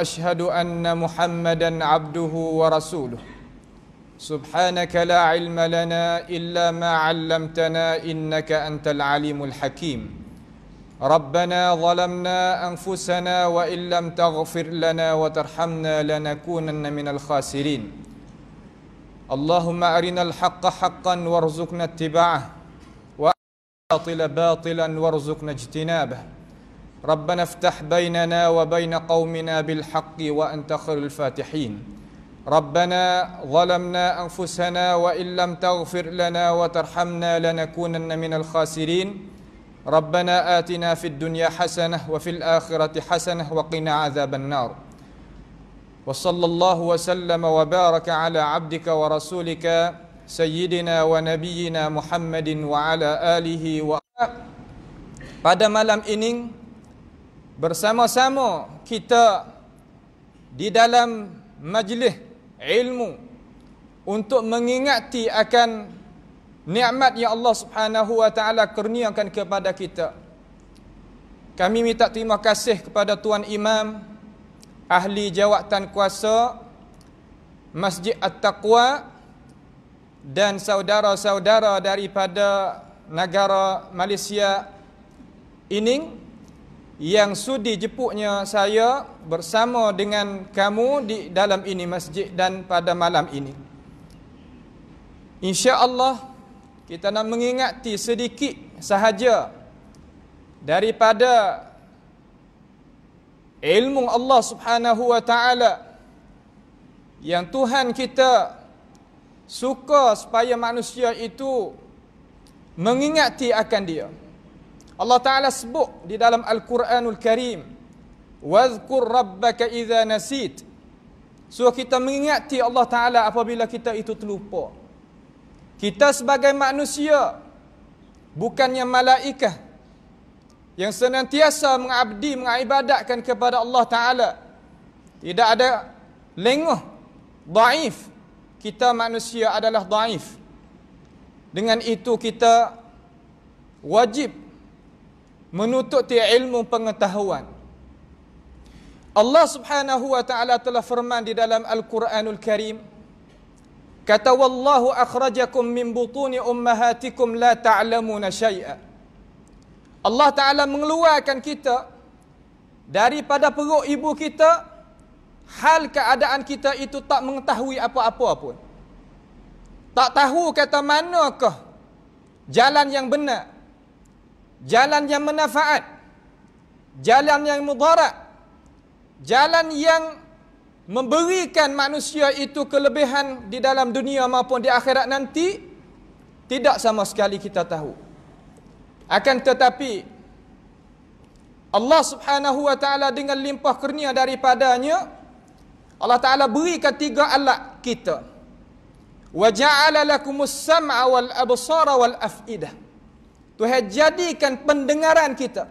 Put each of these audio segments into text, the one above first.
أشهد أن محمدا عبده ورسوله سبحانك لا علم لنا إلا ما علمتنا إنك أنت العليم الحكيم ربنا ظلمنا أنفسنا وإن لم تغفر لنا وترحمنا لنكونن من الخاسرين اللهم أرنا الحق حقا وارزقنا اتباعه وأرنا الباطل باطلا وارزقنا اجتنابه ربنا افتح بيننا وبين قومنا بالحق وأنت خير الفاتحين ربنا ظلمنا أنفسنا وإن لم تغفر لنا وترحمنا لنكونن من الخاسرين ربنا آتنا في الدنيا حسنة وفي الآخرة حسنة وقنا عذاب النار وصلى الله وسلم وبارك على عبدك ورسولك سيدنا ونبينا محمد وعلى آله وأ... Pada malam ini bersama-sama kita di dalam majlis ilmu untuk mengingati akan nikmat yang Allah Subhanahu wa taala kurniakan kepada kita. Kami minta terima kasih kepada tuan imam ahli jawatan kuasa Masjid At-Taqwa dan saudara-saudara daripada negara Malaysia ini yang sudi jepuknya saya bersama dengan kamu di dalam ini masjid dan pada malam ini. Insya-Allah kita nak mengingati sedikit sahaja daripada ilmu Allah Subhanahu wa taala yang Tuhan kita suka supaya manusia itu mengingati akan dia. Allah Ta'ala sebut di dalam Al-Quranul Karim Wazkur Rabbaka Iza Nasid So kita mengingati Allah Ta'ala apabila kita itu terlupa Kita sebagai manusia Bukannya malaikah Yang senantiasa mengabdi, mengibadakan kepada Allah Ta'ala Tidak ada lenguh, daif Kita manusia adalah daif Dengan itu kita wajib menuntuti ilmu pengetahuan Allah Subhanahu wa taala telah firman di dalam Al-Quranul Karim kata wallahu akhrajakum min butuni ummahatikum la ta'lamuna shay'a Allah taala mengeluarkan kita daripada perut ibu kita hal keadaan kita itu tak mengetahui apa-apa pun tak tahu kata manakah jalan yang benar jalan yang manfaat jalan yang mudarat jalan yang memberikan manusia itu kelebihan di dalam dunia maupun di akhirat nanti tidak sama sekali kita tahu akan tetapi Allah Subhanahu wa taala dengan limpah kurnia daripadanya Allah taala berikan tiga alat kita wa ja'ala lakumus sam'a wal absara wal af'idah Tuhan jadikan pendengaran kita,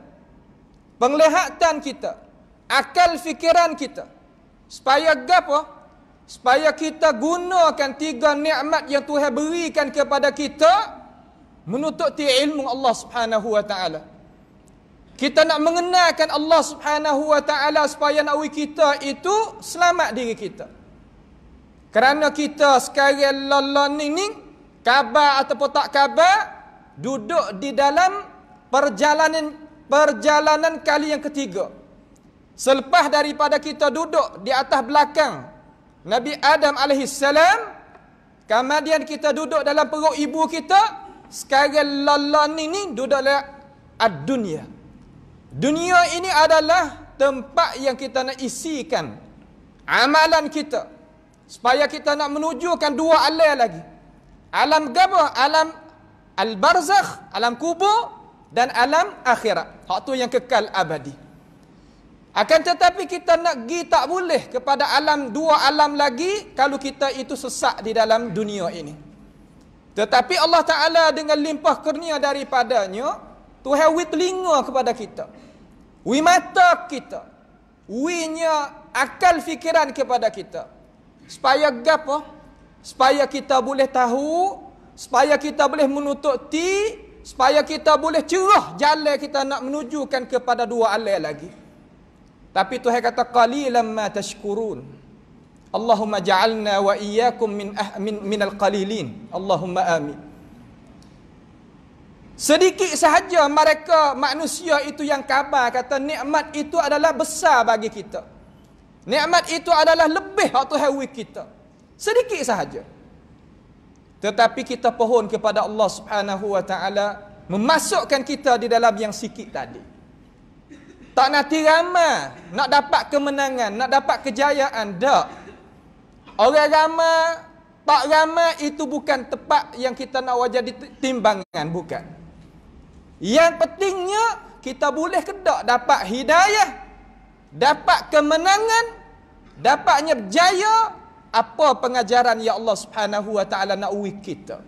penglihatan kita, akal fikiran kita. Supaya apa? Oh? Supaya kita gunakan tiga nikmat yang Tuhan berikan kepada kita menutup menuntuti ilmu Allah Subhanahu wa taala. Kita nak mengenalkan Allah Subhanahu wa taala supaya nawi kita itu selamat diri kita. Kerana kita sekarang lalani ni, kabar ataupun tak kabar, duduk di dalam perjalanan perjalanan kali yang ketiga. Selepas daripada kita duduk di atas belakang Nabi Adam alaihi salam, kemudian kita duduk dalam perut ibu kita, sekarang lalan ini duduk dalam ad-dunya. Dunia ini adalah tempat yang kita nak isikan amalan kita supaya kita nak menujukan dua alam lagi. Alam gabah, alam Al-Barzakh, alam kubur dan alam akhirat. Hak tu yang kekal abadi. Akan tetapi kita nak pergi tak boleh kepada alam dua alam lagi kalau kita itu sesak di dalam dunia ini. Tetapi Allah Ta'ala dengan limpah kurnia daripadanya, Tuhan wi telinga kepada kita. Wi mata kita. Wi nya akal fikiran kepada kita. Supaya gapo? Supaya kita boleh tahu supaya kita boleh menutup ti supaya kita boleh cerah jalan kita nak menunjukkan kepada dua alai lagi tapi Tuhan kata qalilan ma tashkurun Allahumma ja'alna wa iyyakum min ah, min, min al-qalilin Allahumma amin Sedikit sahaja mereka manusia itu yang kabar kata nikmat itu adalah besar bagi kita. Nikmat itu adalah lebih waktu hewi kita. Sedikit sahaja. Tetapi kita pohon kepada Allah subhanahu wa ta'ala Memasukkan kita di dalam yang sikit tadi Tak nak tirama Nak dapat kemenangan Nak dapat kejayaan Tak Orang ramah Tak ramah itu bukan tempat yang kita nak wajah di timbangan Bukan Yang pentingnya Kita boleh ke tak dapat hidayah Dapat kemenangan Dapatnya berjaya apa pengajaran ya Allah Subhanahu wa taala nak uwi kita.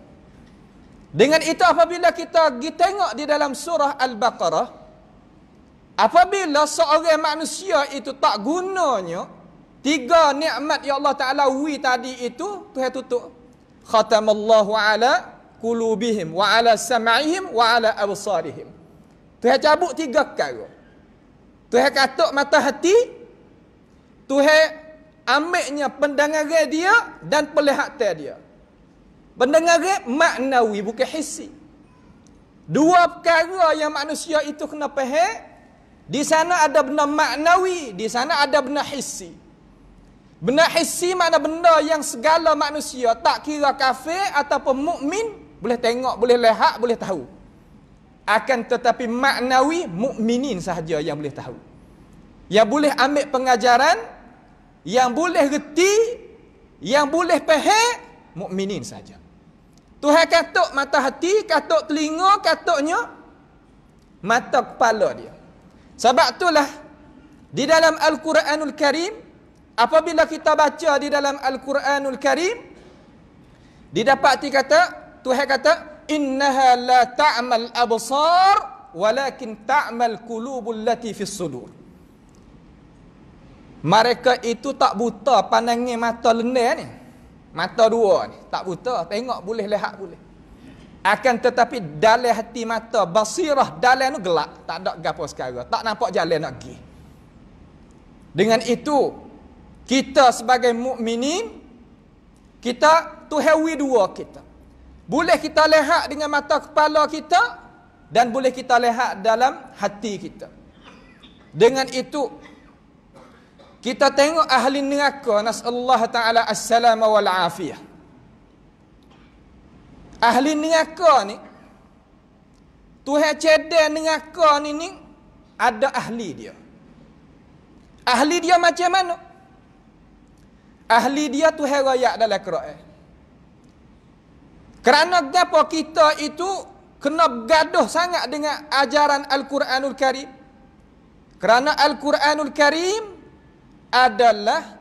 Dengan itu apabila kita pergi tengok di dalam surah Al-Baqarah apabila seorang manusia itu tak gunanya tiga nikmat ya Allah taala uwi tadi itu Tuhan tutup khatamallahu ala kulubihim wa ala sam'ihim wa ala absarihim. Tuhan cabut tiga perkara. Tuhan katuk mata hati, Tuhan ambilnya pendengar dia dan perlihatan dia. Pendengar maknawi bukan hissi. Dua perkara yang manusia itu kena faham. Di sana ada benda maknawi, di sana ada benda hissi. Benda hissi mana benda yang segala manusia tak kira kafir ataupun mukmin boleh tengok, boleh lihat, boleh tahu. Akan tetapi maknawi mukminin sahaja yang boleh tahu. Yang boleh ambil pengajaran yang boleh reti yang boleh pahit mukminin saja Tuhan katuk mata hati katuk telinga katuknya mata kepala dia sebab itulah di dalam Al-Quranul Karim apabila kita baca di dalam Al-Quranul Karim didapati kata Tuhan kata innaha la ta'mal absar walakin ta'mal qulubul lati fis sudur mereka itu tak buta pandangnya mata lendir ni. Mata dua ni. Tak buta. Tengok boleh, lehak boleh. Akan tetapi dalai hati mata basirah dalai ni gelap. Tak ada gapa sekarang. Tak nampak jalan nak pergi. Dengan itu, kita sebagai mukminin kita tu hewi dua kita. Boleh kita lehak dengan mata kepala kita dan boleh kita lehak dalam hati kita. Dengan itu, kita tengok ahli neraka nas Allah taala assalama wal afiah. Ahli neraka ni Tuhan cedek neraka ni ni ada ahli dia. Ahli dia macam mana? Ahli dia tu herayak dalam Quran. Kerana gapo kita itu kena bergaduh sangat dengan ajaran Al-Quranul Karim. Kerana Al-Quranul Karim adalah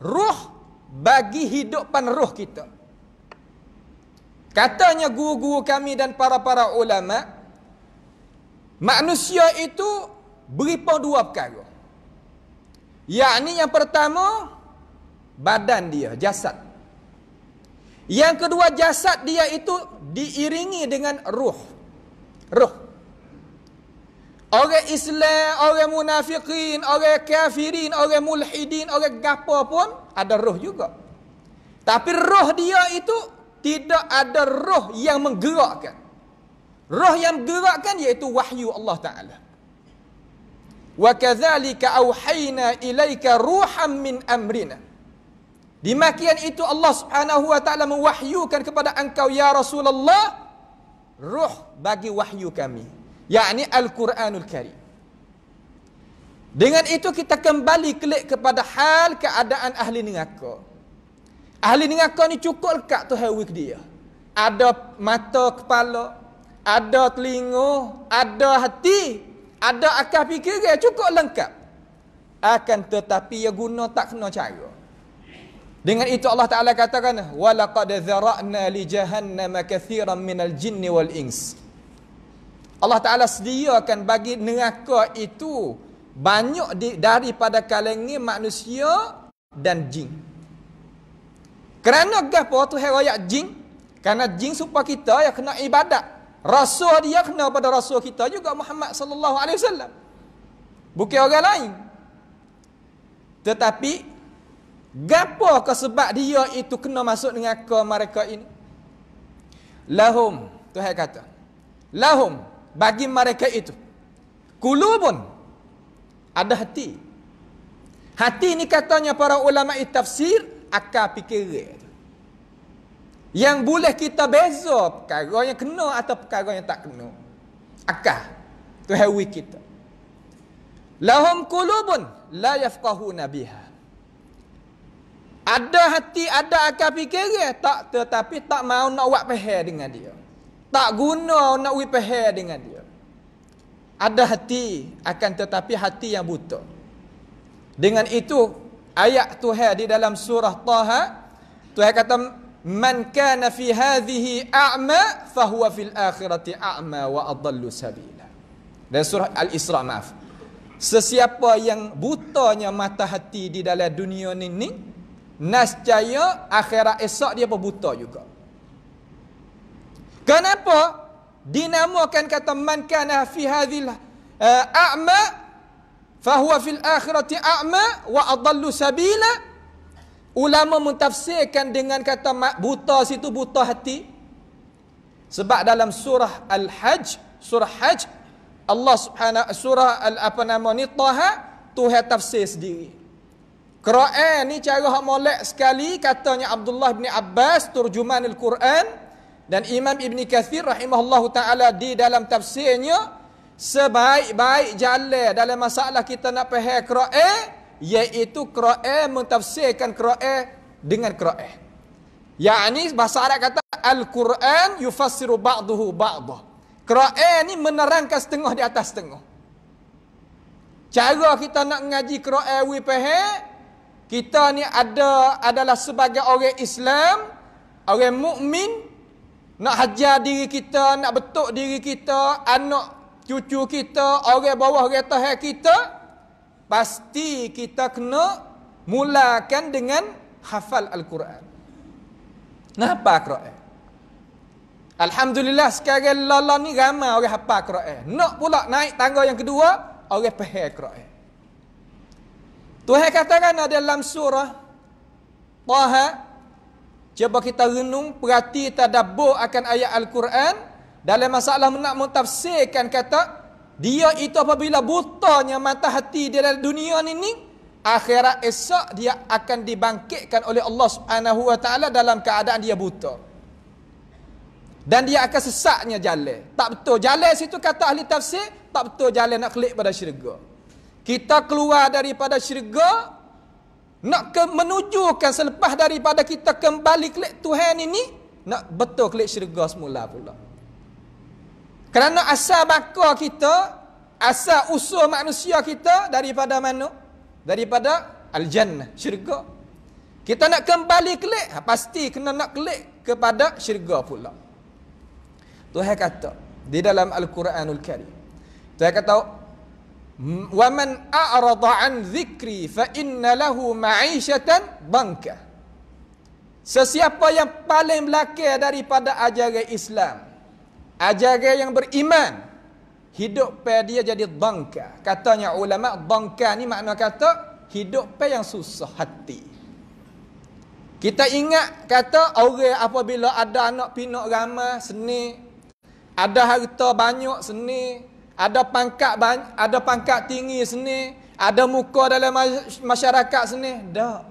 ruh bagi hidupan ruh kita. Katanya guru-guru kami dan para-para ulama, manusia itu berupa dua perkara. Yakni yang pertama badan dia, jasad. Yang kedua jasad dia itu diiringi dengan ruh. Ruh. Orang Islam, orang munafikin, orang kafirin, orang mulhidin, orang gapo pun ada roh juga. Tapi roh dia itu tidak ada roh yang menggerakkan. Roh yang menggerakkan iaitu wahyu Allah Ta'ala. Wa kadzalika auhayna ilaika ruham min amrina. Demikian itu Allah Subhanahu wa taala mewahyukan kepada engkau ya Rasulullah ruh bagi wahyu kami yakni Al-Quranul Karim. Dengan itu kita kembali klik kepada hal keadaan ahli nengaka. Ahli nengaka ni cukup lekat tu hewik dia. Ada mata kepala, ada telinga, ada hati, ada akal fikir cukup lengkap. Akan tetapi ia ya guna tak kena cara. Dengan itu Allah Taala katakan walaqad zara'na li jahannam katsiran minal jinni wal ins. Allah Ta'ala sediakan bagi neraka itu banyak di, daripada kalengi manusia dan jin. Kerana gapo tu herayak jin? Kerana jin supaya kita yang kena ibadat. Rasul dia kena pada rasul kita juga Muhammad sallallahu alaihi wasallam. Bukan orang lain. Tetapi gapo ke sebab dia itu kena masuk dengan ke mereka ini? Lahum, Tuhan kata. Lahum bagi mereka itu. Kulubun ada hati. Hati ni katanya para ulama tafsir akal fikiran. Yang boleh kita beza perkara yang kena atau perkara yang tak kena. Akal tu hawi kita. Lahum kulubun la yafqahu nabiha. Ada hati, ada akal fikiran tak tetapi tak mau nak buat peha dengan dia. Tak guna nak wipahir dengan dia. Ada hati akan tetapi hati yang buta. Dengan itu, ayat Tuhan di dalam surah Taha, Tuhan kata, Man kana fi hadhihi a'ma fahuwa fil akhirati a'ma wa adallu sabila. Dan surah Al-Isra maaf. Sesiapa yang butanya mata hati di dalam dunia ini, nascaya akhirat esok dia pun buta juga. Kenapa dinamakan kata man kana fi hadhil eh, a'ma fahuwa fil akhirati a'ma wa adallu sabila ulama mentafsirkan dengan kata buta situ buta hati sebab dalam surah al-hajj surah hajj Allah Subhanahu surah al apa nama ni Taha Tuhan tafsir sendiri Quran ni cara hak molek sekali katanya Abdullah bin Abbas terjemahan al-Quran dan Imam Ibn Kathir rahimahullah ta'ala di dalam tafsirnya, sebaik-baik jala dalam masalah kita nak pahal Kro'eh, iaitu Kro'eh mentafsirkan Kro'eh dengan Kro'eh. Yang ini bahasa Arab kata, Al-Quran yufassiru ba'duhu ba'dah. Kro'eh ini menerangkan setengah di atas setengah. Cara kita nak ngaji Kro'eh wipahe, kita ni ada adalah sebagai orang Islam, orang mukmin nak hajar diri kita, nak betuk diri kita, anak cucu kita, orang bawah kereta hal kita, pasti kita kena mulakan dengan hafal Al-Quran. Kenapa Al-Quran? Alhamdulillah sekarang lala ni ramai orang hafal Quran. Nak pula naik tangga yang kedua, orang pahal Quran. Tuhan katakan dalam surah Taha Cuba kita renung, perhati tadabbur akan ayat Al-Quran dalam masalah nak mentafsirkan kata dia itu apabila butanya mata hati dia dalam dunia ni ni akhirat esok dia akan dibangkitkan oleh Allah Subhanahu wa taala dalam keadaan dia buta. Dan dia akan sesaknya jalan. Tak betul. Jalan situ kata ahli tafsir, tak betul jalan nak kelik pada syurga. Kita keluar daripada syurga, nak ke menunjukkan selepas daripada kita kembali ke Tuhan ini nak betul ke syurga semula pula kerana asal baka kita asal usul manusia kita daripada mana daripada al-jannah syurga kita nak kembali ke ha, pasti kena nak ke kepada syurga pula. Tuhan kata, di dalam Al-Quranul Karim. Tuhan kata, وَمَنْ أَعْرَضَ عَنْ ذِكْرِي فَإِنَّ لَهُ مَعِيشَةً بَنْكَ Sesiapa yang paling belakang daripada ajaran Islam Ajaran yang beriman Hidup pe dia jadi bangka Katanya ulama bangka ni makna kata Hidup pe yang susah hati Kita ingat kata orang apabila ada anak pinak ramah seni Ada harta banyak seni ada pangkat ada pangkat tinggi seni ada muka dalam masyarakat seni dak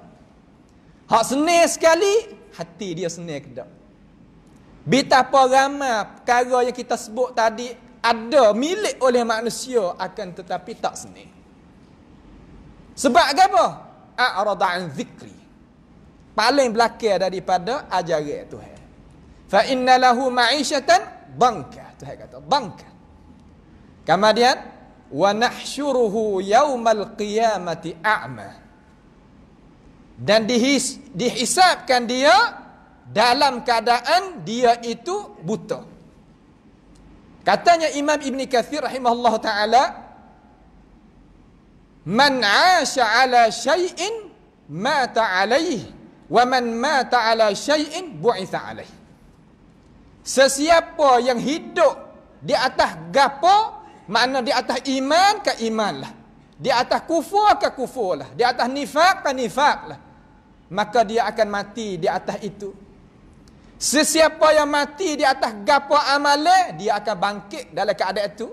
hak seni sekali hati dia seni ke dak betapa ramai perkara yang kita sebut tadi ada milik oleh manusia akan tetapi tak seni sebab apa a'rada an zikri paling belakang daripada ajaran Tuhan fa inna lahu ma'ishatan bangka Tuhan kata bangka Kemudian wa nahsyuruhu yaumal qiyamati a'ma. Dan dihis, dihisabkan dia dalam keadaan dia itu buta. Katanya Imam Ibn Kathir rahimahullah ta'ala Man asha ala shayin mata alaih Wa man mata ala shayin bu'itha alaih Sesiapa yang hidup di atas gapo Makna di atas iman ke iman lah. Di atas kufur ke kufur lah. Di atas nifak ke nifak lah. Maka dia akan mati di atas itu. Sesiapa yang mati di atas gapa amale, dia akan bangkit dalam keadaan itu.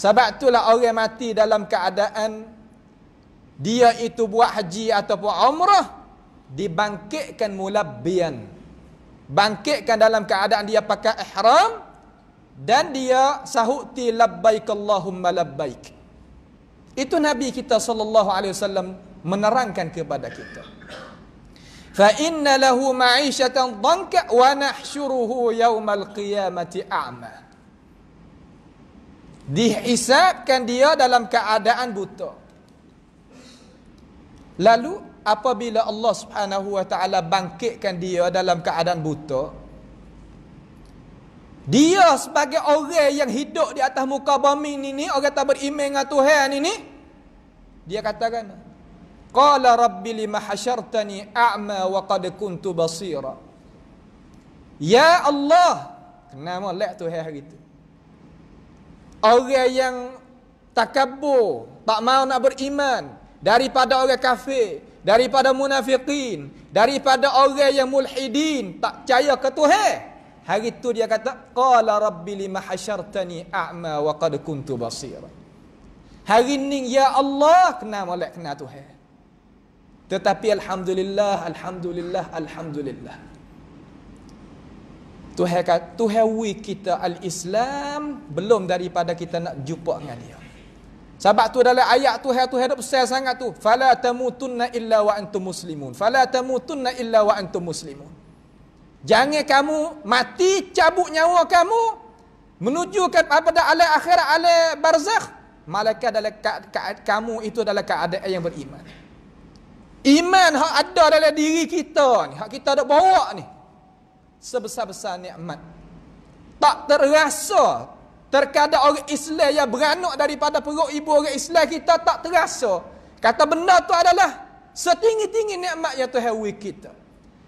Sebab itulah orang yang mati dalam keadaan dia itu buat haji ataupun umrah, dibangkitkan mulabian. Bangkitkan dalam keadaan dia pakai ihram, dan dia sahuti labbaik Allahumma labbaik itu nabi kita sallallahu alaihi wasallam menerangkan kepada kita fa inna lahu ma'ishatan dhanka wa nahshuruhu yawmal qiyamati a'ma dihisabkan dia dalam keadaan buta lalu apabila Allah Subhanahu wa taala bangkitkan dia dalam keadaan buta dia sebagai orang yang hidup di atas muka bumi ni ni orang tak beriman dengan Tuhan ni ni dia katakan qala rabbi lima hasyartani a'ma wa qad kuntu basira ya Allah nama lek Tuhan hari tu orang yang takabur tak mau nak beriman daripada orang kafir daripada munafiqin, daripada orang yang mulhidin tak percaya ke Tuhan Hari tu dia kata, "Qala rabbi lima hasyartani a'ma wa qad kuntu basira." Hari ni ya Allah kena molek kena Tuhan. Tetapi alhamdulillah, alhamdulillah, alhamdulillah. Tuhan kata, Tuhan wui kita al-Islam belum daripada kita nak jumpa dengan dia. Sebab tu dalam ayat tu hai tu hidup besar sangat tu. Fala tamutunna illa wa antum muslimun. Fala tamutunna illa wa antum muslimun. Jangan kamu mati cabut nyawa kamu menuju ke pada alam akhirat alam barzakh malaikat dalam ka, ka, kamu itu adalah keadaan yang beriman. Iman hak ada dalam diri kita ni, hak kita ada bawa ni. Sebesar-besar nikmat. Tak terasa terkadang orang Islam yang beranak daripada perut ibu orang Islam kita tak terasa. Kata benda tu adalah setinggi-tinggi nikmat yang Tuhan beri kita.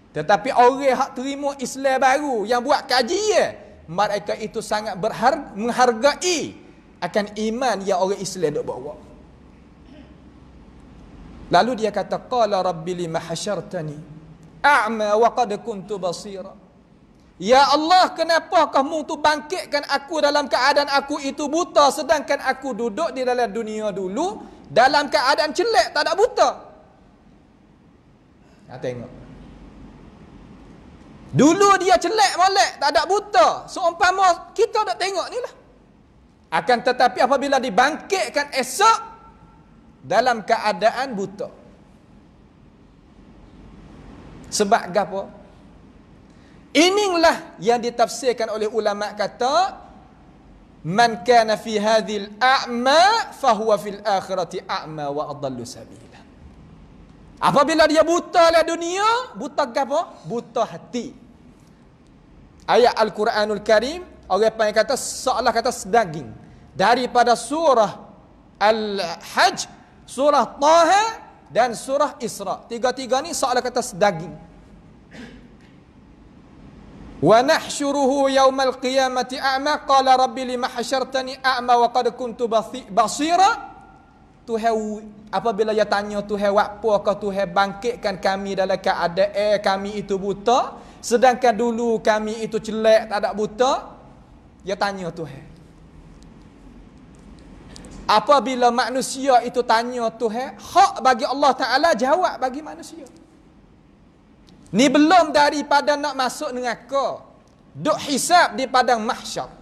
Tetapi orang hak terima Islam baru yang buat kaji kajian, eh, mereka itu sangat berharga, menghargai akan iman yang orang Islam dok bawa. Lalu dia kata qala rabbi lima hasyartani a'ma wa qad kuntu basira. Ya Allah kenapa kamu tu bangkitkan aku dalam keadaan aku itu buta sedangkan aku duduk di dalam dunia dulu dalam keadaan celik tak ada buta. Ha, tengok. Dulu dia celak molek, tak ada buta. Seumpama kita nak tengok ni lah. Akan tetapi apabila dibangkitkan esok, dalam keadaan buta. Sebab apa? Inilah yang ditafsirkan oleh ulama kata Man kana fi hadhil a'ma fahuwa fil akhirati a'ma wa adallu sabila Apabila dia buta lah dunia, buta ke apa? Buta hati. Ayat Al-Quranul Karim, orang yang kata, seolah kata sedaging. Daripada surah Al-Hajj, surah Taha dan surah Isra. Tiga-tiga ni seolah kata sedaging. Wa nahshuruhu yawmal qiyamati a'ma qala rabbi lima hasyartani a'ma wa qad kuntu basira Tuhan apabila dia tanya Tuhan apa kau Tuhan bangkitkan kami dalam keadaan eh, kami itu buta sedangkan dulu kami itu celak tak ada buta dia tanya Tuhan Apabila manusia itu tanya Tuhan, hak bagi Allah Taala jawab bagi manusia. Ni belum daripada nak masuk neraka. Duk hisab di padang mahsyar.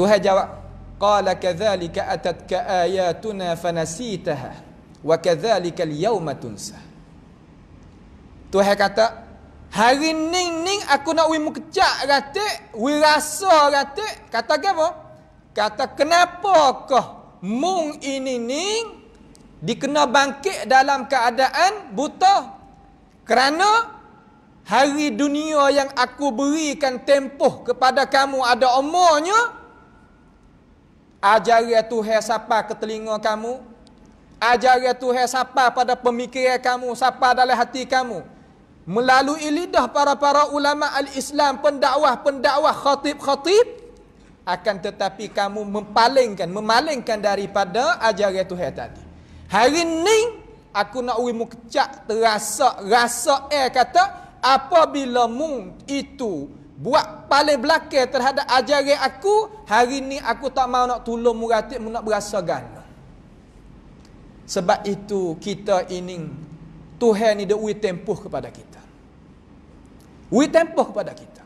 Tuhan jawab, قال كذلك أتتك آياتنا فنسيتها وكذلك اليوم تنسى Tuhan kata Hari ning ning aku nak wimu kecak ratik Wim rasa ratik Kata apa? Kata kenapakah Mung ini ning Dikena bangkit dalam keadaan buta Kerana Hari dunia yang aku berikan tempoh kepada kamu ada umurnya Ajaran Tuhan sapa ke telinga kamu. Ajaran Tuhan sapa pada pemikiran kamu, sapa dalam hati kamu. Melalui lidah para-para ulama al-Islam, pendakwah-pendakwah khatib-khatib akan tetapi kamu mempalingkan, memalingkan daripada ajaran Tuhan tadi. Hari ini aku nak urimu kecak terasa, rasa eh kata apabila mu itu Buat paling belakang terhadap ajaran aku, hari ni aku tak mau nak tolong muratib, nak berasa gana. Sebab itu kita ini, Tuhan ni dia ui tempuh kepada kita. Ui tempuh kepada kita.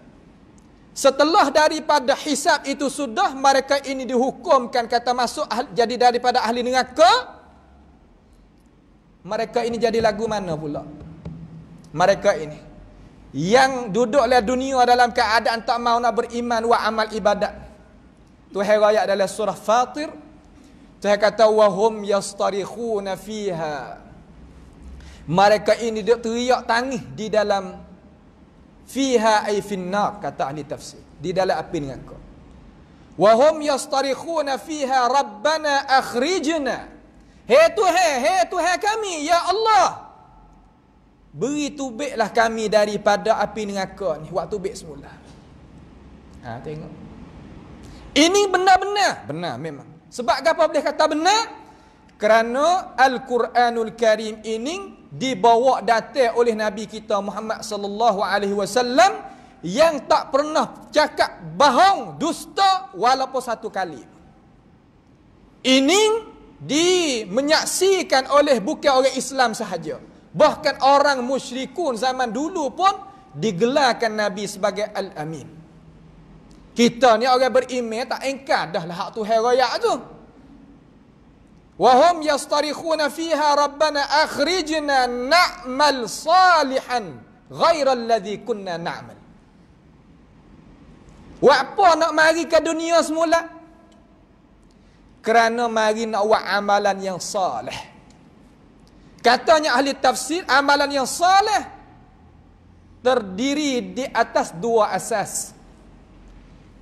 Setelah daripada hisap itu sudah, mereka ini dihukumkan kata masuk jadi daripada ahli neraka, mereka ini jadi lagu mana pula? Mereka ini yang duduklah dunia dalam keadaan tak mau nak beriman wa amal ibadat. Tu hai ayat dalam surah Fatir. Tu hai kata wa hum yastarikhuna fiha. Mereka ini dia teriak tangis di dalam fiha ai finnar kata ahli tafsir. Di dalam api neraka. Wa hum yastarikhuna fiha rabbana akhrijna. Hei tu hai, hei tu hai kami ya Allah. Beri tubiklah kami daripada api neraka ni waktu tubik semula. Ha tengok. Ini benar-benar, benar memang. Sebab apa boleh kata benar? Kerana Al-Quranul Karim ini dibawa datang oleh Nabi kita Muhammad sallallahu alaihi wasallam yang tak pernah cakap bohong dusta walaupun satu kali. Ini di menyaksikan oleh bukan orang Islam sahaja. Bahkan orang musyrikun zaman dulu pun digelarkan Nabi sebagai Al-Amin. Kita ni orang beriman tak engkar dah lah hak tu heraya tu. Wahum yastarikhuna fiha rabbana akhrijna na'mal salihan ghaira alladhi kunna na'mal. Wa apa nak mari ke dunia semula? Kerana mari nak buat amalan yang salih. Katanya ahli tafsir amalan yang soleh terdiri di atas dua asas.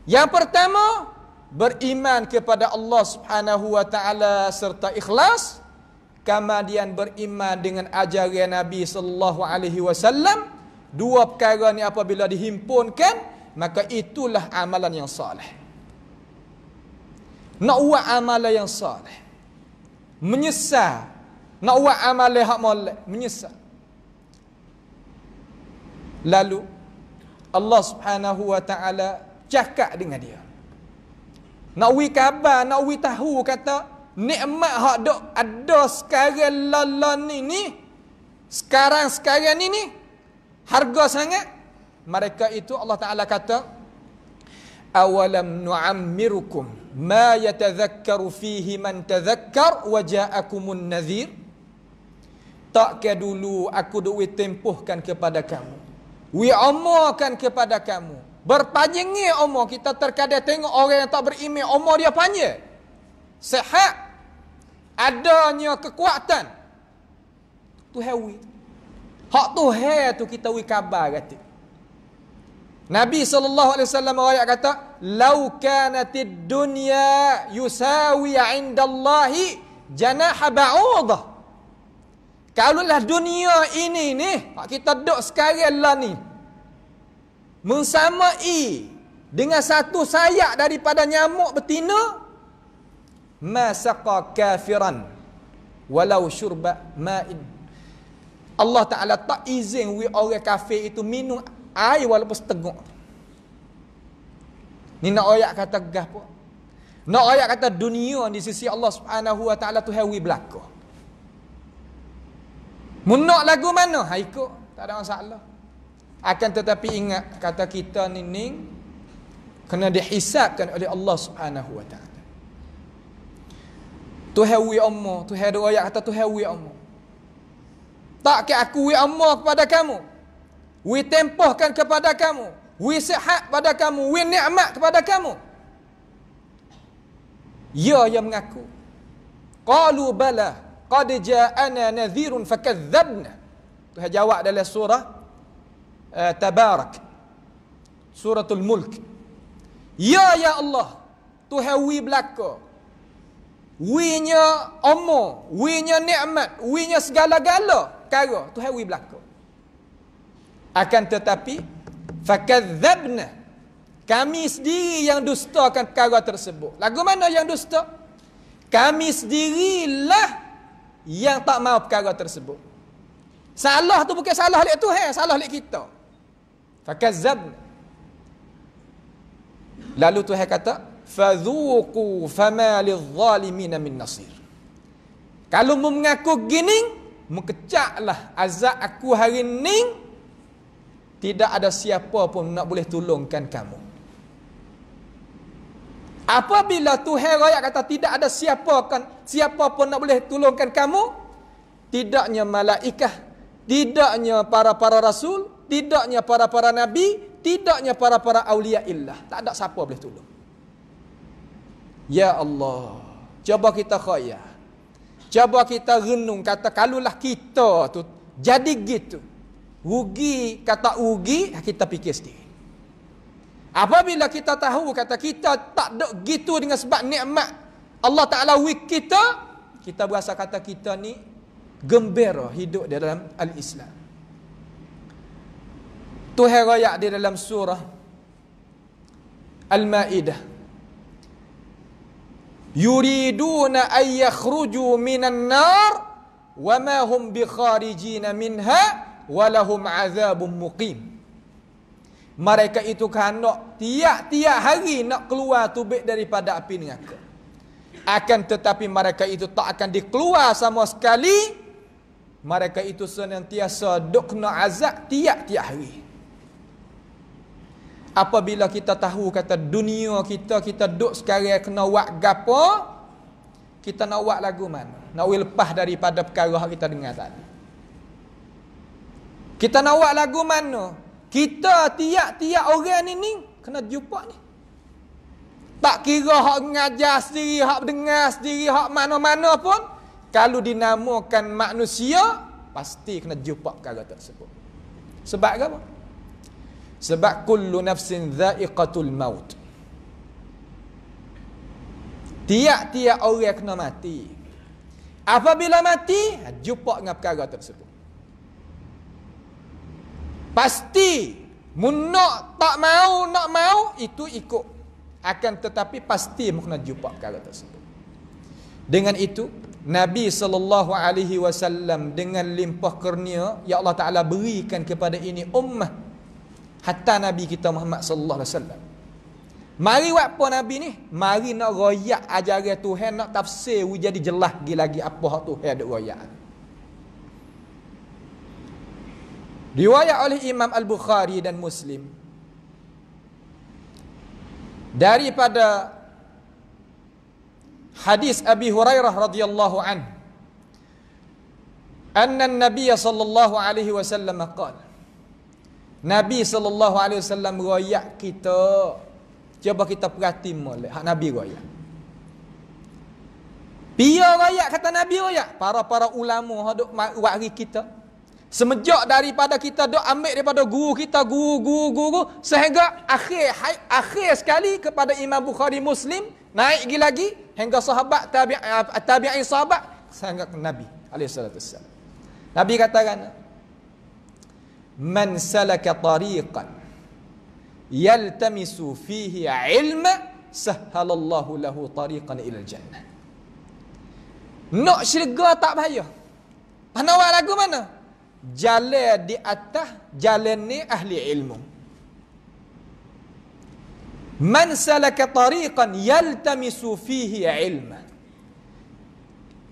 Yang pertama beriman kepada Allah Subhanahu wa taala serta ikhlas kemudian beriman dengan ajaran Nabi sallallahu alaihi wasallam dua perkara ni apabila dihimpunkan maka itulah amalan yang soleh. Nak buat amalan yang soleh. Menyesal nak buat amal hak molek menyesal. Lalu Allah Subhanahu wa taala cakap dengan dia. Nak wi khabar, nak wi tahu kata nikmat hak dok ada sekarang lala ni ni sekarang sekarang ni ni harga sangat mereka itu Allah Taala kata awalam nu'ammirukum ma yatadhakkaru fihi man tadhakkar wa nazir tak ke dulu aku duwe tempuhkan kepada kamu wi umurkan kepada kamu berpanjangi umur kita terkadang tengok orang yang tak berimej umur dia panjang sehat adanya kekuatan tu hewi, hak tu hai tu kita wi khabar kata Nabi sallallahu alaihi wasallam ayat kata lau kanatid dunya yusawi indallahi janaha ba'udah Kalaulah dunia ini ni, hak kita duduk sekarang lah ni. Mensamai dengan satu sayak daripada nyamuk betina. Ma kafiran. Walau syurba ma'in. Allah Ta'ala tak izin we orang kafir itu minum air walaupun seteguk. Ni nak ayat kata gah pun. Nak ayat kata dunia di sisi Allah Subhanahu Wa Ta'ala tu hewi belakang. Munak lagu mana? Ha ikut. Tak ada masalah. Akan tetapi ingat kata kita ni ning kena dihisabkan oleh Allah Subhanahu wa taala. Tuhan wi ummu, Tuhan doa ayat kata Tuhan wi ummu. Tak ke aku wi ummu kepada kamu. Wi tempahkan kepada kamu. Wi sihat pada kamu, wi nikmat kepada kamu. Ya yang mengaku. Qalu bala, qad ja'ana nadhirun fakadzabna Tuhan jawab dalam surah uh, Tabarak Suratul Mulk Ya ya Allah Tuhan wi belaka Winya omo, winya nikmat, winya segala-gala kara Tuhan wi belaka Akan tetapi fakadzabna kami sendiri yang dustakan perkara tersebut. Lagu mana yang dusta? Kami sendirilah yang tak mau perkara tersebut. Salah tu bukan salah lek Tuhan, salah lek kita. Fakazzab. Lalu Tuhan kata, "Fadhuqu fama lidh-dhalimin min nasir." Kalau mu mengaku gini, mekecaklah azab aku hari ini tidak ada siapa pun nak boleh tolongkan kamu. Apabila Tuhan raya kata tidak ada siapa kan siapa pun nak boleh tolongkan kamu, tidaknya malaikah, tidaknya para-para rasul, tidaknya para-para nabi, tidaknya para-para aulia illah. Tak ada siapa boleh tolong. Ya Allah, cuba kita khaya. Cuba kita renung kata kalulah kita tu jadi gitu. ugi kata ugi kita fikir sendiri. Apabila kita tahu kata kita tak dok gitu dengan sebab nikmat Allah Taala wi kita, kita berasa kata kita ni gembira hidup di dalam al-Islam. Tu herayak di dalam surah Al-Maidah. Yuriduna ay yakhruju minan nar wa ma hum bi kharijin minha wa lahum 'adzabun muqim. Mereka itu kandok tiap-tiap hari nak keluar tubik daripada api neraka. Akan tetapi mereka itu tak akan dikeluar sama sekali. Mereka itu senantiasa dukna azab tiap-tiap hari. Apabila kita tahu kata dunia kita, kita duduk sekarang kena buat gapo, kita nak buat lagu mana? Nak lepas daripada perkara yang kita dengar tadi. Kita nak buat lagu mana? Kita tiap-tiap orang ni ni kena jumpa ni. Tak kira hak mengajar sendiri, hak dengar sendiri, hak mana-mana pun, kalau dinamakan manusia, pasti kena jumpa perkara tersebut. Sebab apa? Sebab kullu nafsin dha'iqatul maut. Tiap-tiap orang kena mati. Apabila mati, jumpa dengan perkara tersebut. Pasti Mun tak mau nak mau itu ikut akan tetapi pasti mu kena jumpa kalau tersebut. Dengan itu Nabi saw dengan limpah kurnia ya Allah Taala berikan kepada ini ummah hatta Nabi kita Muhammad saw Mari buat apa Nabi ni? Mari nak royak ajaran Tuhan nak tafsir jadi jelas lagi lagi apa Tuhan ada royak. Riwayat oleh Imam Al-Bukhari dan Muslim daripada hadis Abi Hurairah radhiyallahu an anna an sallallahu alaihi wasallam qala Nabi sallallahu alaihi wasallam royak kita cuba kita perhati molek hak nabi royak Pia royak kata nabi royak para-para ulama hok buat kita Semenjak daripada kita dok ambil daripada guru kita guru guru guru sehingga akhir hai, akhir sekali kepada Imam Bukhari Muslim naik lagi lagi hingga sahabat tabi' eh, tabi'in sahabat sehingga ke Nabi alaihi salatu wasallam. Nabi katakan Man salaka tariqan yaltamisu fihi ilma sahhalallahu lahu tariqan ila jannah Nak syurga tak payah. Panawa lagu mana? jalan di atas jalan ni ahli ilmu man salaka tariqan yaltamisu fihi ilma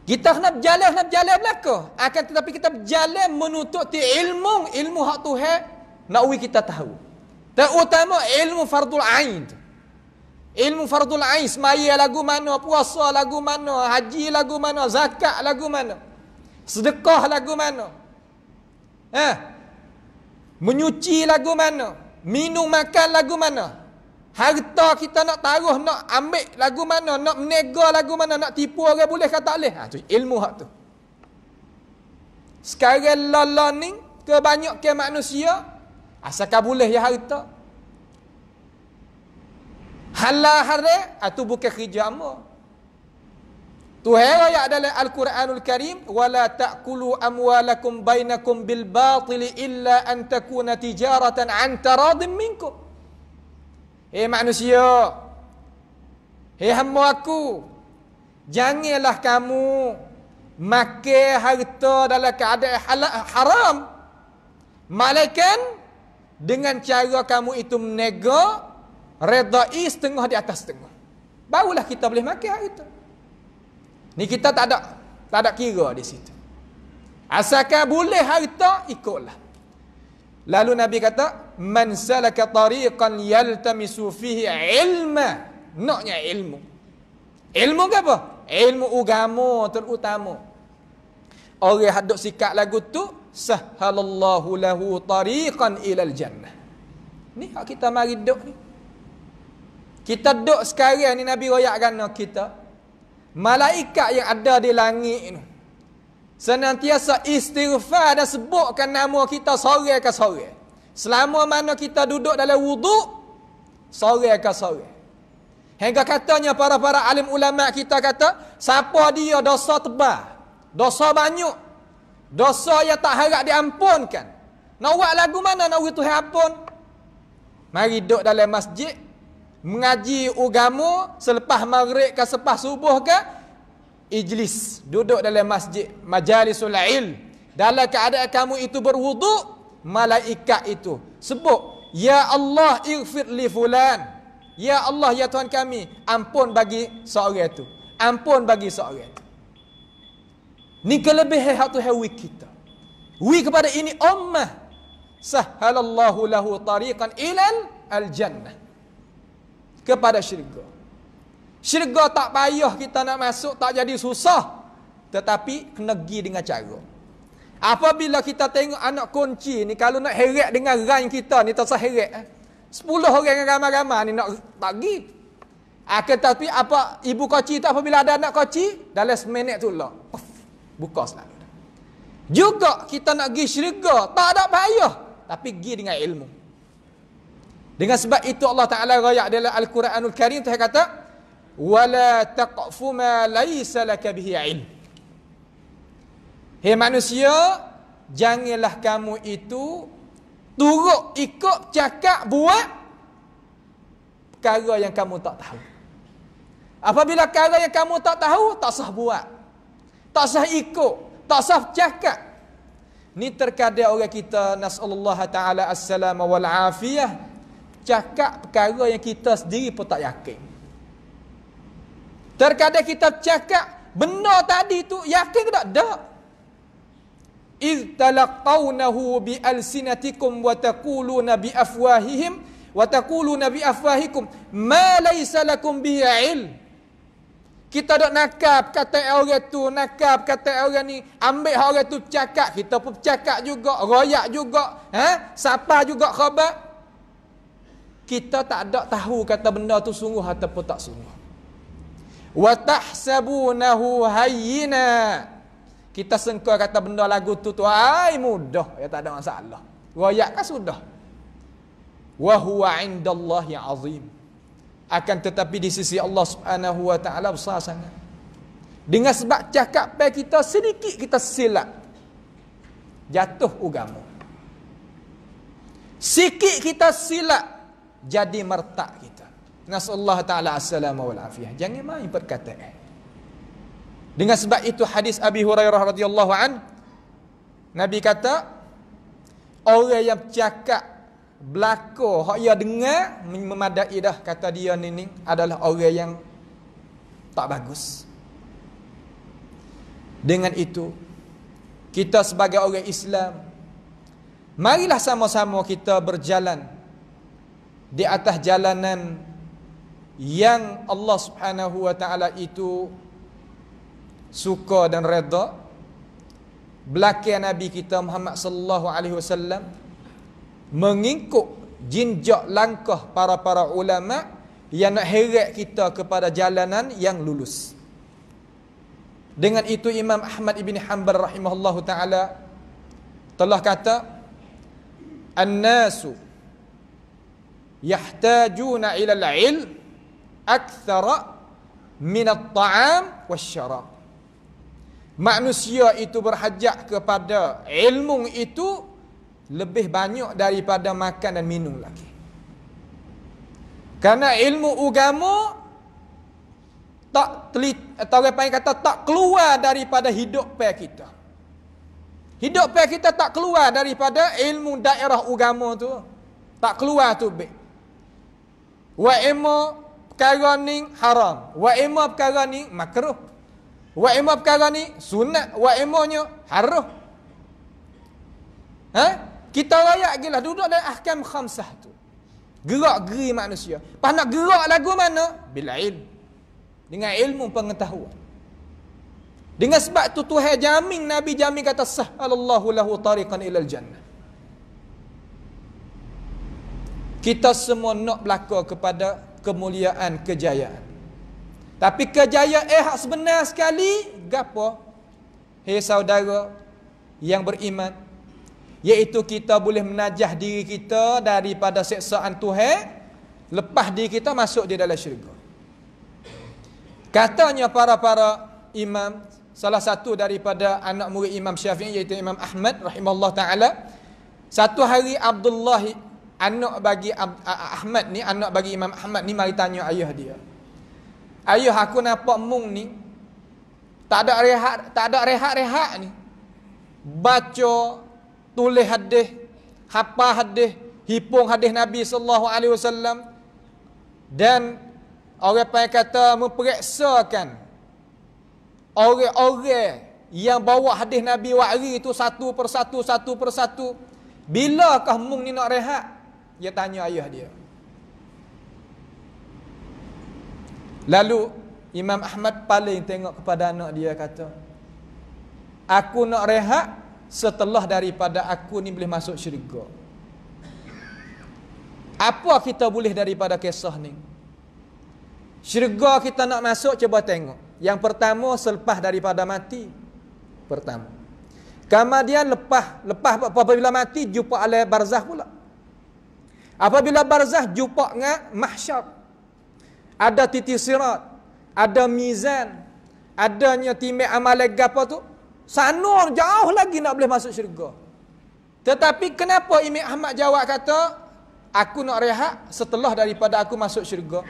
kita nak jalan nak jalan belaka akan tetapi kita berjalan menuntut ti ilmu ilmu hak tuhan nak ui kita tahu terutama ilmu fardul ain ilmu fardul ain semaya lagu mana puasa lagu mana haji lagu mana zakat lagu mana sedekah lagu mana Eh. Menyuci lagu mana? Minum makan lagu mana? Harta kita nak taruh, nak ambil lagu mana, nak menega lagu mana, nak tipu orang boleh kata tak boleh. Ha, tu ilmu hak tu. Sekarang lala ni, kebanyakan manusia, asalkan boleh ya harta. Halal haram, itu ha, bukan kerja amal. Tuhan ayat dalam Al-Quranul Karim wala ta'kulu amwalakum bainakum bil batil illa an takuna tijaratan an taradim minkum. Hei manusia. Hei hamba aku. Janganlah kamu makan harta dalam keadaan haram. Malaikan dengan cara kamu itu menegak redai setengah di atas setengah. Barulah kita boleh makan harta. Ni kita tak ada tak ada kira di situ. Asalkan boleh harta ikutlah. Lalu Nabi kata, "Man salaka tariqan yaltamisu fihi ilma." Naknya ilmu. Ilmu ke apa? Ilmu agama terutama. Orang hadduk sikap lagu tu, sahalallahu lahu tariqan ilal jannah. Ni hak kita mari duk ni. Kita duk sekarang ni Nabi royak gana kita malaikat yang ada di langit ni senantiasa istighfar dan sebutkan nama kita sore ke sore. Selama mana kita duduk dalam wuduk sore ke sore. Hingga katanya para-para alim ulama kita kata, siapa dia dosa tebal, dosa banyak, dosa yang tak harap diampunkan. Nak buat lagu mana nak beri Tuhan ampun? Mari duduk dalam masjid, mengaji Ugamu selepas maghrib ke selepas subuh ke ijlis duduk dalam masjid majalisul ilm dalam keadaan kamu itu berwuduk malaikat itu sebut ya Allah ighfir li fulan ya Allah ya Tuhan kami ampun bagi seorang itu ampun bagi seorang itu ni kelebihan hak tu hawi kita wi kepada ini ummah sahalallahu lahu tariqan ilal al jannah kepada syurga. Syurga tak payah kita nak masuk, tak jadi susah. Tetapi kena pergi dengan cara. Apabila kita tengok anak kunci ni kalau nak heret dengan ran kita ni tak heret. Eh. Sepuluh orang yang ramai-ramai ni nak tak pergi. Akan ah, tapi apa ibu koci tu apabila ada anak koci dalam seminit tu lah. Buka selalu. Juga kita nak pergi syurga tak ada payah tapi pergi dengan ilmu. Dengan sebab itu Allah Taala royak dalam Al-Quranul Karim Tuhan kata wala taqfu ma laysa laka bihi ilm. Hei manusia, janganlah kamu itu turut ikut cakap buat perkara yang kamu tak tahu. Apabila perkara yang kamu tak tahu, tak sah buat. Tak sah ikut, tak sah cakap. Ni terkadang orang kita nasallahu taala assalama wal afiyah cakap perkara yang kita sendiri pun tak yakin. Terkadang kita cakap benda tadi tu yakin ke tak? Tak. Iz talaqtawnahu bi alsinatikum wa taquluna bi afwahihim wa taquluna bi afwahikum ma laysa lakum bi kita dok nakap kata orang tu nakap kata orang ni ambil orang tu cakap kita pun cakap juga royak juga ha sapa juga khabar kita tak ada tahu kata benda tu sungguh ataupun tak sungguh wa tahsabunahu hayyina kita sengka kata benda lagu tu tu ai mudah ya tak ada masalah royak kan sudah wa huwa indallahi azim akan tetapi di sisi Allah Subhanahu wa taala besar sangat dengan sebab cakap pe kita sedikit kita silap jatuh agama sikit kita silap jadi martak kita. Nas Allah Ta'ala assalamu wal afiyah. Jangan main perkataan. Dengan sebab itu hadis Abi Hurairah radhiyallahu an Nabi kata orang yang cakap belako hak ia dengar memadai dah kata dia ni adalah orang yang tak bagus. Dengan itu kita sebagai orang Islam marilah sama-sama kita berjalan di atas jalanan yang Allah Subhanahu wa taala itu suka dan redha belakang nabi kita Muhammad sallallahu alaihi wasallam mengikut jinjak langkah para-para ulama yang nak heret kita kepada jalanan yang lulus dengan itu Imam Ahmad ibn Hanbal rahimahullahu taala telah kata an-nasu yahtajuna ila al-ilm akthara min at-ta'am wasyarab manusia itu berhajat kepada ilmu itu lebih banyak daripada makan dan minum lagi kerana ilmu agama tak telit atau orang panggil kata tak keluar daripada hidup pe kita. Hidup pe kita tak keluar daripada ilmu daerah agama tu. Tak keluar tu. Baik. Wa ima perkara ni haram. Wa ima perkara ni makruh. Wa ima perkara ni sunat. Wa imanya haruh. Ha? Kita rakyat gila duduk dalam ahkam khamsah tu. Gerak geri manusia. Pas nak gerak lagu mana? Bila ilmu. Dengan ilmu pengetahuan. Dengan sebab tu Tuhan jamin Nabi jamin kata sahalallahu lahu Tarikan ilal jannah. kita semua nak berlaku kepada kemuliaan kejayaan tapi kejayaan eh hak sebenar sekali gapo hei saudara yang beriman iaitu kita boleh menajah diri kita daripada siksaan tuhan lepas diri kita masuk di dalam syurga katanya para-para imam salah satu daripada anak murid imam syafi'i iaitu imam ahmad rahimahullah taala satu hari Abdullah anak bagi Ahmad ni anak bagi Imam Ahmad ni mari tanya ayah dia ayah aku nampak mung ni tak ada rehat tak ada rehat-rehat ni baca tulis hadis hafal hadis hipung hadis Nabi sallallahu alaihi wasallam dan orang pai kata memperiksakan orang-orang yang bawa hadis Nabi wa'ri itu satu persatu satu persatu Bila bilakah mung ni nak rehat dia tanya ayah dia Lalu Imam Ahmad paling tengok kepada anak dia kata Aku nak rehat setelah daripada aku ni boleh masuk syurga Apa kita boleh daripada kisah ni Syurga kita nak masuk cuba tengok Yang pertama selepas daripada mati Pertama Kemudian lepas Lepas apabila mati jumpa alai barzah pula Apabila barzah jumpa dengan mahsyar. Ada titik sirat. Ada mizan. Adanya timik amalik apa tu. Sanur jauh lagi nak boleh masuk syurga. Tetapi kenapa Imam Ahmad jawab kata, aku nak rehat setelah daripada aku masuk syurga.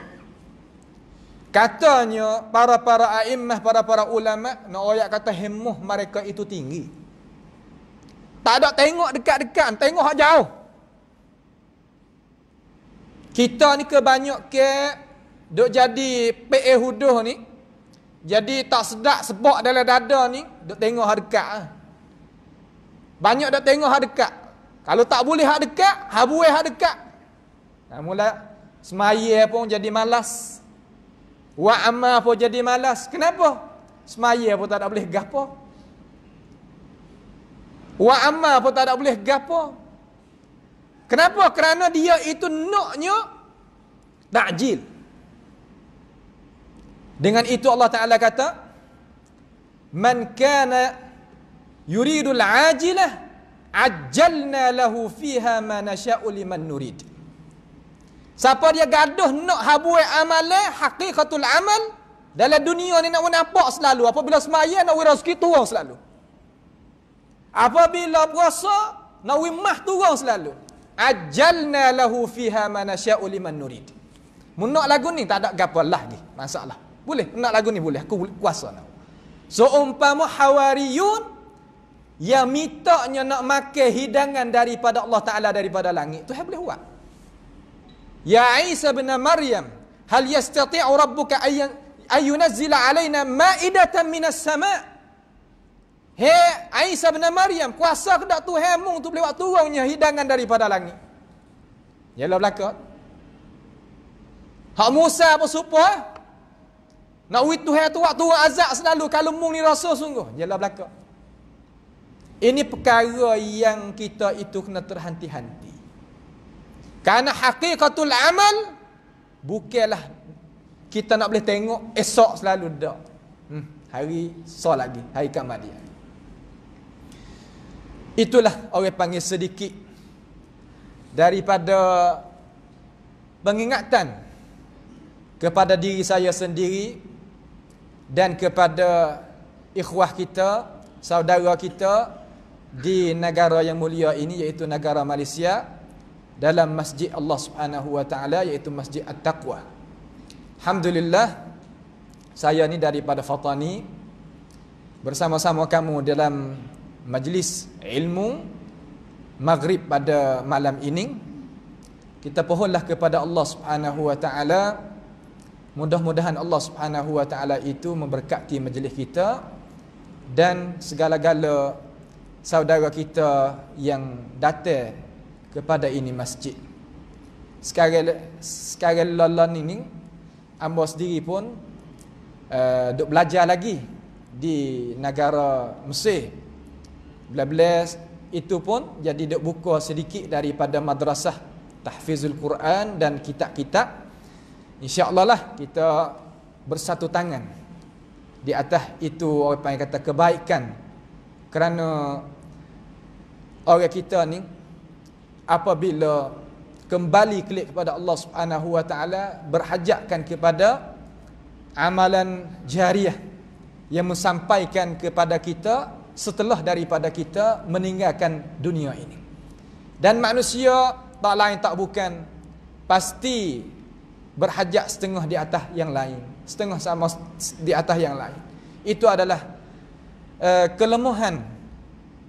Katanya para-para a'immah, para-para ulama, nak ayat kata hemuh mereka itu tinggi. Tak ada tengok dekat-dekat, tengok jauh. Kita ni kebanyak ke Duk jadi PA huduh ni Jadi tak sedap sebab dalam dada ni Duk tengok hak dekat ah. Banyak duk tengok hak dekat Kalau tak boleh hak dekat Habuai hak dekat Mula semaya pun jadi malas Buat pun jadi malas Kenapa? Semaya pun tak ada boleh gapa Buat pun tak ada boleh gapa Kenapa? Kerana dia itu noknya ta'jil. Dengan itu Allah Taala kata, "Man kana yuridu al-ajilah ajjalna lahu fiha ma nasha'u liman nurid." Siapa dia gaduh nak habuai amalan hakikatul amal dalam dunia ni nak nampak selalu apabila semaya nak wira sikit tuang selalu. Apabila puasa nak wimah tuang selalu ajalna lahu fiha manasya'u liman nurid. Mun nak lagu ni tak ada gapo lah ni, masalah. Boleh, nak lagu ni boleh, aku kuasa nak. So umpama hawariyun yang mitanya nak makan hidangan daripada Allah Taala daripada langit tu boleh buat. Ya Isa bin Maryam, hal yastati'u rabbuka ayyun ayunazzila alaina ma'idatan minas sama'? Hei Aisyah bin Maryam, kuasa ke tak Tuhan mu tu boleh buat turunnya hidangan daripada langit. Yalah belaka. Hak Musa pun serupa. Eh? Nak wit Tuhan tu waktu orang azab selalu kalau mung ni rasa sungguh. Yalah belaka. Ini perkara yang kita itu kena terhenti-henti. Karena hakikatul amal bukalah kita nak boleh tengok esok selalu dak. Hmm, hari sol lagi, hari kamadiah. Itulah orang panggil sedikit daripada pengingatan kepada diri saya sendiri dan kepada ikhwah kita, saudara kita di negara yang mulia ini iaitu negara Malaysia dalam masjid Allah Subhanahu wa taala iaitu Masjid At-Taqwa. Alhamdulillah saya ni daripada Fatani bersama-sama kamu dalam majlis ilmu maghrib pada malam ini kita pohonlah kepada Allah Subhanahu wa taala mudah-mudahan Allah Subhanahu wa taala itu memberkati majlis kita dan segala-gala saudara kita yang datang kepada ini masjid sekarang sekarang lalan ini ambo sendiri pun uh, duk belajar lagi di negara Mesir Belas-belas itu pun jadi duk buka sedikit daripada madrasah tahfizul Quran dan kitab-kitab. Insya-Allah lah kita bersatu tangan di atas itu orang panggil kata kebaikan. Kerana orang kita ni apabila kembali klik kepada Allah Subhanahu Wa Taala berhajatkan kepada amalan jariah yang menyampaikan kepada kita setelah daripada kita meninggalkan dunia ini. Dan manusia tak lain tak bukan pasti berhajat setengah di atas yang lain, setengah sama di atas yang lain. Itu adalah uh, kelemahan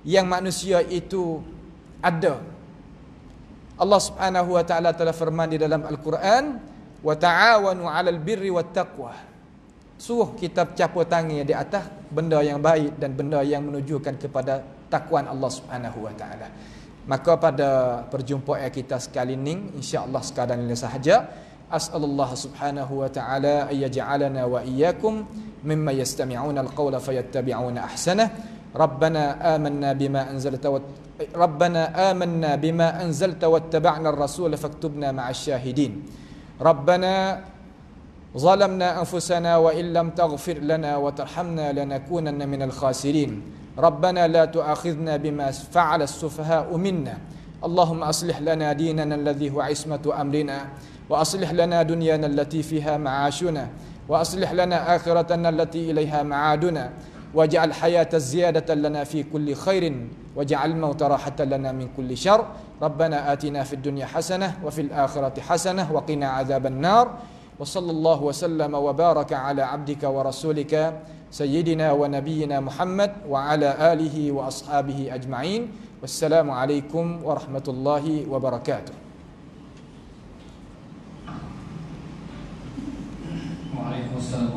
yang manusia itu ada. Allah Subhanahu wa taala telah firman di dalam al-Quran, "Wa ta'awanu 'alal birri wat taqwa." suruh kita capur tangan di atas benda yang baik dan benda yang menunjukkan kepada takwaan Allah Subhanahu wa taala. Maka pada perjumpaan kita sekali ini insya-Allah sekadar ini sahaja. As'alullah Subhanahu wa taala ayyaj'alana wa iyyakum mimma yastami'una al-qawla fayattabi'una ahsana. Rabbana amanna bima anzalta wa Rabbana amanna bima anzalta wattaba'na ar-rasul faktubna ma'asy-syahidin. Rabbana ظلمنا أنفسنا وإن لم تغفر لنا وترحمنا لنكونن من الخاسرين ربنا لا تؤاخذنا بما فعل السفهاء منا اللهم أصلح لنا ديننا الذي هو عصمة أمرنا وأصلح لنا دنيانا التي فيها معاشنا وأصلح لنا آخرتنا التي إليها معادنا واجعل الحياة زيادة لنا في كل خير واجعل الموت راحة لنا من كل شر ربنا آتنا في الدنيا حسنة وفي الآخرة حسنة وقنا عذاب النار وصلى الله وسلم وبارك على عبدك ورسولك سيدنا ونبينا محمد وعلى آله وأصحابه أجمعين والسلام عليكم ورحمة الله وبركاته وعليكم السلام